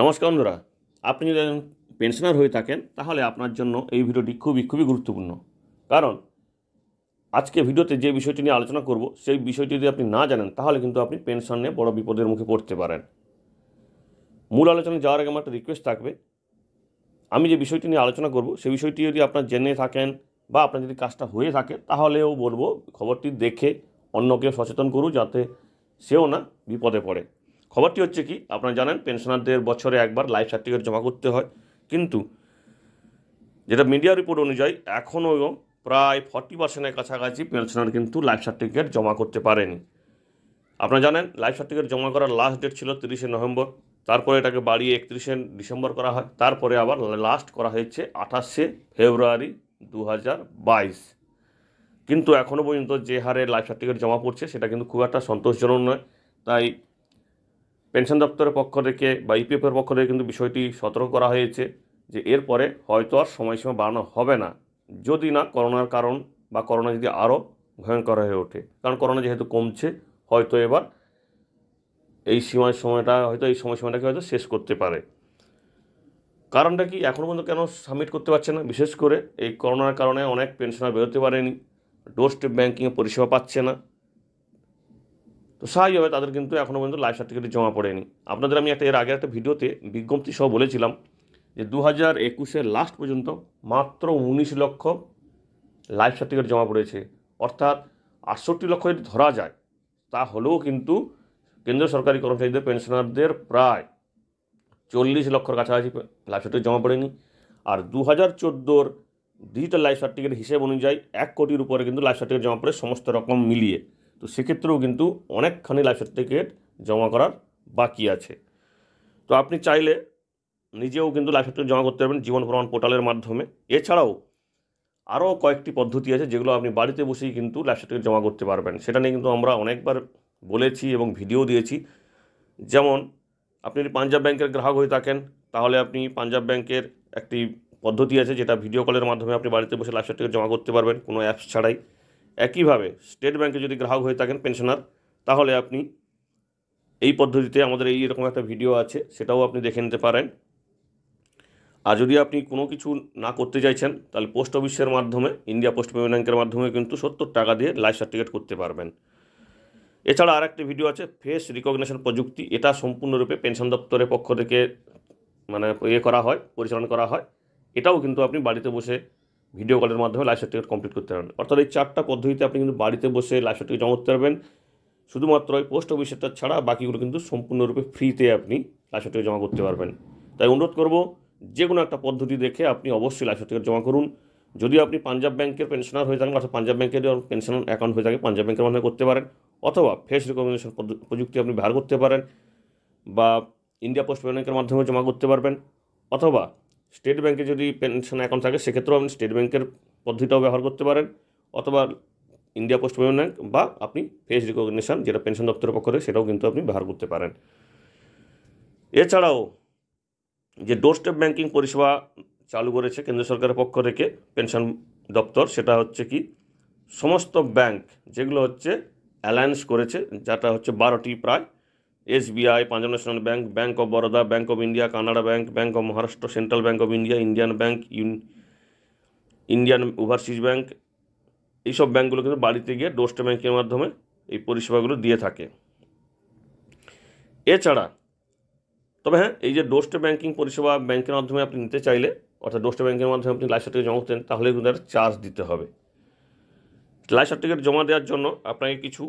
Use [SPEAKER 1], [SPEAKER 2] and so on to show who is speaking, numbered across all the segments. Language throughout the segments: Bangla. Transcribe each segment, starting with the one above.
[SPEAKER 1] নমস্কার বন্ধুরা আপনি যদি পেনশনার হয়ে থাকেন তাহলে আপনার জন্য এই ভিডিওটি খুবই খুবই গুরুত্বপূর্ণ কারণ আজকে ভিডিওতে যে বিষয়টি নিয়ে আলোচনা করব সেই বিষয়টি যদি আপনি না জানেন তাহলে কিন্তু আপনি পেনশন নিয়ে বড় বিপদের মুখে পড়তে পারেন মূল আলোচনায় যাওয়ার আগে আমার একটা রিকোয়েস্ট থাকবে আমি যে বিষয়টি নিয়ে আলোচনা করব সেই বিষয়টি যদি আপনার জেনে থাকেন বা আপনার যদি কাজটা হয়ে থাকে তাহলেও বলবো খবরটি দেখে অন্যকে সচেতন করুন যাতে সেও না বিপদে পড়ে খবরটি হচ্ছে কি আপনারা জানেন পেনশনারদের বছরে একবার লাইফ সার্টিফিকেট জমা করতে হয় কিন্তু যেটা মিডিয়া রিপোর্ট অনুযায়ী এখনও প্রায় ফর্টি পার্সেন্টের কাছাকাছি পেনশনার কিন্তু লাইফ সার্টিফিকেট জমা করতে পারেনি আপনারা জানেন লাইফ সার্টিফিকেট জমা করার লাস্ট ডেট ছিল তিরিশে নভেম্বর তারপরে এটাকে বাড়িয়ে একত্রিশে ডিসেম্বর করা হয় তারপরে আবার লাস্ট করা হয়েছে আঠাশে ফেব্রুয়ারি দু কিন্তু এখনও পর্যন্ত যে হারে লাইফ সার্টিফিকেট জমা পড়ছে সেটা কিন্তু খুব একটা সন্তোষজনক নয় তাই পেনশন দপ্তরের পক্ষ থেকে বা ইপিএফের পক্ষ থেকে কিন্তু বিষয়টি সতর্ক করা হয়েছে যে এরপরে হয়তো আর সময়সীমা বাড়ানো হবে না যদি না করোনার কারণ বা করোনা যদি আরও ভয়ঙ্কর হয়ে ওঠে কারণ করোনা যেহেতু কমছে হয়তো এবার এই সীমার সময়টা হয়তো এই সময়সীমাটাকে হয়তো শেষ করতে পারে কারণটা কি এখনও পর্যন্ত কেন সাবমিট করতে পারছে না বিশেষ করে এই করোনার কারণে অনেক পেনশনার বেরোতে পারেনি ডোর স্টেপ ব্যাঙ্কিংয়ে পরিষেবা পাচ্ছে না তো হবে তাদের কিন্তু এখনও পর্যন্ত লাইফ সার্টিফিকেট জমা পড়েনি আপনাদের আমি একটা এর আগে একটা ভিডিওতে বিজ্ঞপ্তি সহ বলেছিলাম যে দু হাজার একুশের লাস্ট পর্যন্ত মাত্র উনিশ লক্ষ লাইফ সার্টিফিকেট জমা পড়েছে অর্থাৎ আটষট্টি লক্ষ যদি ধরা যায় তাহলেও কিন্তু কেন্দ্র সরকারি কর্মচারীদের পেনশনারদের প্রায় চল্লিশ লক্ষর কাছাকাছি লাইফ সার্টিফিকেট জমা পড়েনি আর দু হাজার চোদ্দোর ডিজিটাল লাইফ সার্টিফিকেট হিসেব অনুযায়ী এক কোটির উপরে কিন্তু লাইফ সার্টিফিকেট জমা পড়ে সমস্ত রকম মিলিয়ে তো সেক্ষেত্রেও কিন্তু অনেকখানি লাইফ সার্টিফিকেট জমা করার বাকি আছে তো আপনি চাইলে নিজেও কিন্তু লাইফ সার্টিফিকেট জমা করতে পারবেন জীবন প্রমাণ পোর্টালের মাধ্যমে এছাড়াও আরও কয়েকটি পদ্ধতি আছে যেগুলো আপনি বাড়িতে বসেই কিন্তু লাইফ সার্টিফিকেট জমা করতে পারবেন সেটা নিয়ে কিন্তু আমরা অনেকবার বলেছি এবং ভিডিও দিয়েছি যেমন আপনি যদি পাঞ্জাব ব্যাংকের গ্রাহক হয়ে থাকেন তাহলে আপনি পাঞ্জাব ব্যাংকের একটি পদ্ধতি আছে যেটা ভিডিও কলের মাধ্যমে আপনি বাড়িতে বসে লাইফ সার্টিফিকেট জমা করতে পারবেন কোনো অ্যাপস ছাড়াই একইভাবে স্টেট ব্যাংকে যদি গ্রাহক হয়ে থাকেন পেনশনার তাহলে আপনি এই পদ্ধতিতে আমাদের এই এরকম একটা ভিডিও আছে সেটাও আপনি দেখে নিতে পারেন আর যদি আপনি কোনো কিছু না করতে চাইছেন তাহলে পোস্ট অফিসের মাধ্যমে ইন্ডিয়া পোস্ট পেমেন্ট ব্যাংকের মাধ্যমে কিন্তু সত্তর টাকা দিয়ে লাইফ সার্টিফিকেট করতে পারবেন এছাড়া আর একটি ভিডিও আছে ফেস রিকগনেশন প্রযুক্তি এটা সম্পূর্ণরূপে পেনশন দপ্তরের পক্ষ থেকে মানে ইয়ে করা হয় পরিচালনা করা হয় এটাও কিন্তু আপনি বাড়িতে বসে ভিডিও কলের মাধ্যমে লাইভ সার্টিফিকেট কমপ্লিট করতে পারবেন অর্থাৎ এই চারটা পদ্ধতিতে আপনি কিন্তু বাড়িতে বসে লাইভ সার্টিফিকেট জমা করতে পারবেন শুধুমাত্র ওই পোস্ট অফিসেরটা ছাড়া বাকিগুলো কিন্তু সম্পূর্ণরূপে ফ্রিতে আপনি লাইভ সার্টিফিকেট জমা করতে পারবেন তাই অনুরোধ করব যে কোনো একটা পদ্ধতি দেখে আপনি অবশ্যই লাইভ সার্টিফিকেট জমা করুন যদি আপনি পাঞ্জাব ব্যাংকের পেনশনার হয়ে থাকেন অর্থাৎ পাঞ্জাব ব্যাংকের পেনশন অ্যাকাউন্ট হয়ে থাকে পাঞ্জাব ব্যাংকের মাধ্যমে করতে পারেন অথবা ফেস রিকমেন্ডেশন প্রযুক্তি আপনি ব্যবহার করতে পারেন বা ইন্ডিয়া পোস্ট ব্যাংকের মাধ্যমে জমা করতে পারবেন অথবা স্টেট ব্যাংকে যদি পেনশন অ্যাকাউন্ট থাকে সেক্ষেত্রেও আপনি স্টেট ব্যাংকের পদ্ধতিটাও ব্যবহার করতে পারেন অথবা ইন্ডিয়া পোস্ট পেমেন্ট ব্যাঙ্ক বা আপনি ফেস রিকগনিশন যেটা পেনশন দপ্তরের পক্ষ থেকে সেটাও কিন্তু আপনি ব্যবহার করতে পারেন এছাড়াও যে ডোর স্টেপ ব্যাঙ্কিং পরিষেবা চালু করেছে কেন্দ্র সরকারের পক্ষ থেকে পেনশন দপ্তর সেটা হচ্ছে কি সমস্ত ব্যাংক যেগুলো হচ্ছে অ্যালায়েন্স করেছে যেটা হচ্ছে বারোটি প্রায় SBI Punjab National Bank Bank of Baroda Bank of India Canara Bank Bank of Maharashtra Central Bank of India Indian Bank Indian Overseas Bank এইসব ব্যাঙ্কগুলো কিন্তু বাড়িতে গিয়ে ডোস্ট ব্যাঙ্কের মাধ্যমে এই পরিষেবাগুলো দিয়ে থাকে এছাড়া তবে হ্যাঁ এই যে ডোস্টে ব্যাঙ্কিং পরিষেবা ব্যাঙ্কের মাধ্যমে আপনি নিতে চাইলে অর্থাৎ ডোস্টে ব্যাঙ্কের মাধ্যমে আপনি লাইফ সার্টিফিকেট জমা করতেন তাহলে কিন্তু তার চার্জ দিতে হবে লাইফ সার্টিফিকেট জমা দেওয়ার জন্য আপনাকে কিছু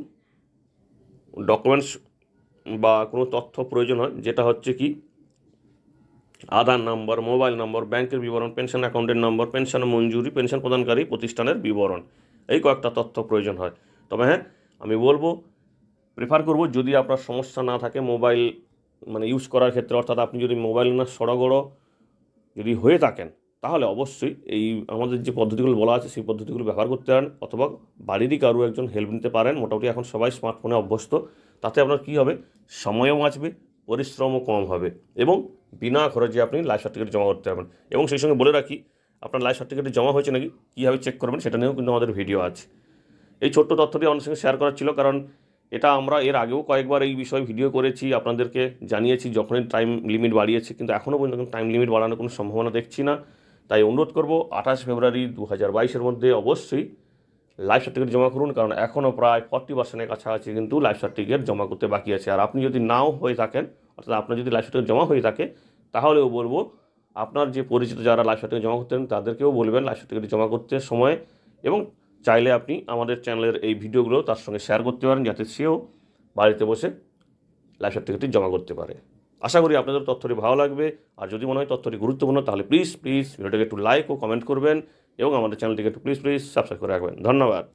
[SPEAKER 1] ডকুমেন্টস বা কোনো তথ্য প্রয়োজন হয় যেটা হচ্ছে কি আধার নম্বর মোবাইল নম্বর ব্যাংকের বিবরণ পেনশন অ্যাকাউন্টের নম্বর পেনশন মঞ্জুরি পেনশন প্রদানকারী প্রতিষ্ঠানের বিবরণ এই কয়েকটা তথ্য প্রয়োজন হয় তবে হ্যাঁ আমি বলবো প্রেফার করব যদি আপনার সমস্যা না থাকে মোবাইল মানে ইউজ করার ক্ষেত্রে অর্থাৎ আপনি যদি মোবাইল না সড়গড় যদি হয়ে থাকেন তাহলে অবশ্যই এই আমাদের যে পদ্ধতিগুলো বলা আছে সেই পদ্ধতিগুলো ব্যবহার করতে পারেন অথবা বাড়িরই কারো একজন হেল্প নিতে পারেন মোটামুটি এখন সবাই স্মার্টফোনে অভ্যস্ত তাতে আপনার কি হবে সময়ও বাঁচবে পরিশ্রমও কম হবে এবং বিনা খরচে আপনি লাইফ সার্টিফিকেট জমা করতে পারবেন এবং সেই সঙ্গে বলে রাখি আপনার লাইফ সার্টিফিকেট জমা হয়েছে নাকি কীভাবে চেক করবেন সেটা নিয়েও কিন্তু আমাদের ভিডিও আছে এই ছোট্ট তথ্যটি আমাদের সঙ্গে শেয়ার করার ছিল কারণ এটা আমরা এর আগেও কয়েকবার এই বিষয়ে ভিডিও করেছি আপনাদেরকে জানিয়েছি যখনই টাইম লিমিট বাড়িয়েছি কিন্তু এখনও পর্যন্ত টাইম লিমিট বাড়ানোর কোনো সম্ভাবনা দেখছি না তাই অনুরোধ করব আঠাশ ফেব্রুয়ারি দু হাজার বাইশের মধ্যে অবশ্যই লাইফ সার্টিফিকেট জমা করুন কারণ এখনও প্রায় ফর্টি পার্সেন্টের কাছাকাছি কিন্তু লাইফ সার্টিফিকেট জমা করতে বাকি আছে আর আপনি যদি নাও হয়ে থাকেন অর্থাৎ আপনার যদি লাইফ সার্টিফিকেট জমা হয়ে থাকে তাহলেও বলবো আপনার যে পরিচিত যারা লাইফ সার্টিফিকেট জমা করতেন তাদেরকেও বলবেন লাইফ সার্টিফিকেট জমা করতে সময় এবং চাইলে আপনি আমাদের চ্যানেলের এই ভিডিওগুলো তার সঙ্গে শেয়ার করতে পারেন যাতে সেও বাড়িতে বসে লাইফ সার্টিফিকেটটি জমা করতে পারে আশা করি আপনাদের তথ্যটি ভালো লাগবে আর যদি মনে হয় তথ্যটি গুরুত্বপূর্ণ তাহলে প্লিজ প্লিজ ভিডিওটাকে একটু লাইক ও কমেন্ট করবেন এবং আমাদের চ্যানেলটিকে একটু প্লিজ প্লিজ সাবস্ক্রাইব করে রাখবেন ধন্যবাদ